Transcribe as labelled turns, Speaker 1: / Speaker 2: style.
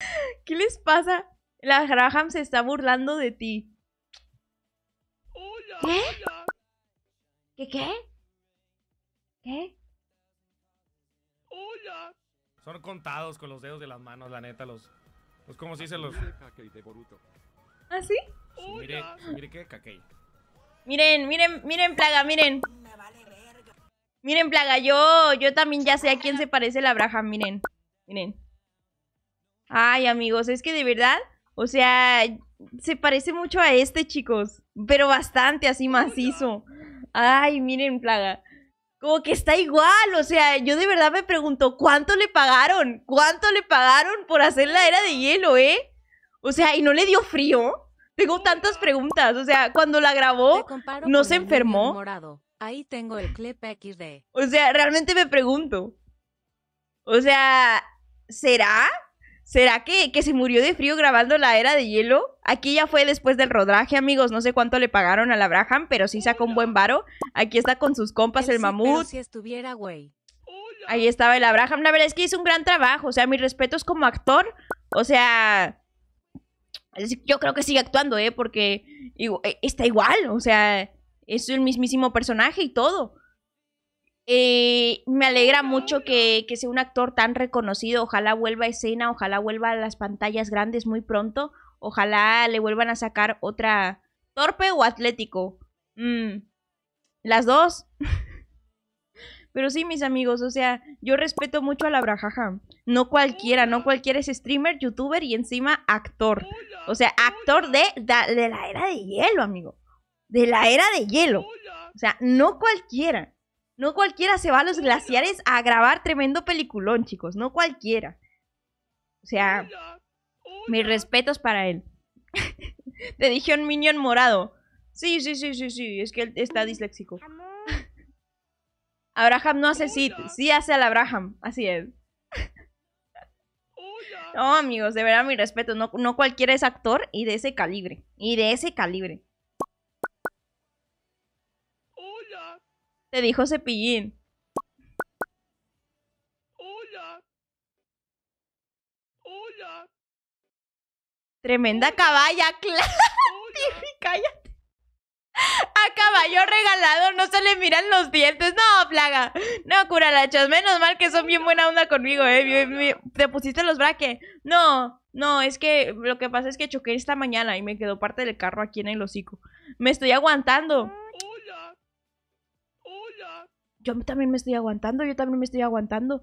Speaker 1: ¿Qué les pasa? La Graham se está burlando de ti. qué? qué qué qué Hola. Son contados con los dedos de las manos, la neta, los... Pues como si se los... ¿Ah, sí? Miren, miren, miren, plaga, miren. Miren, plaga, yo, yo también ya sé a quién se parece la Abraham, miren. Miren. Ay, amigos, es que de verdad, o sea, se parece mucho a este, chicos, pero bastante así macizo. Ay, miren, plaga. Como que está igual, o sea, yo de verdad me pregunto, ¿cuánto le pagaron? ¿Cuánto le pagaron por hacer la era de hielo, eh? O sea, ¿y no le dio frío? Tengo tantas preguntas, o sea, cuando la grabó, ¿no se enfermó? Ahí tengo el clip XD. O sea, realmente me pregunto. O sea, ¿será? ¿Será que, se murió de frío grabando la era de hielo? Aquí ya fue después del rodaje, amigos. No sé cuánto le pagaron a la Braham, pero sí sacó un buen varo. Aquí está con sus compas el, mamut. si estuviera, güey. Ahí estaba el Abraham. La verdad es que hizo un gran trabajo. O sea, mis respetos como actor. O sea, yo creo que sigue actuando, ¿eh? Porque eh, está igual. O sea, es el mismísimo personaje y todo. Eh, me alegra mucho que, que, sea un actor tan reconocido. Ojalá vuelva a escena, ojalá vuelva a las pantallas grandes muy pronto. Ojalá le vuelvan a sacar otra torpe o atlético. Mm, las dos. Pero sí, mis amigos, o sea, yo respeto mucho a la Brajaja. No cualquiera, no cualquiera es streamer, youtuber y encima actor. O sea, actor de, de la era de hielo, amigo. De la era de hielo. O sea, no cualquiera. No cualquiera se va a los glaciares a grabar tremendo peliculón, chicos. No cualquiera. O sea, mis respetos para él. Te dije un minion morado. Sí, sí, sí, sí, sí. Es que él está disléxico. Abraham no hace sit. Sí hace al Abraham. Así es. No, amigos, de verdad, mi respeto. No, no cualquiera es actor y de ese calibre. Y de ese calibre. Te dijo cepillín. Hola. Hola. Tremenda caballa, claro. Cállate. A caballo regalado no se le miran los dientes. No, plaga. No, curalachas. Menos mal que son bien buena onda conmigo, eh. Te pusiste los braques. No, no, es que lo que pasa es que choqué esta mañana y me quedó parte del carro aquí en el hocico. Me estoy aguantando. Ah yo también me estoy aguantando, yo también me estoy aguantando.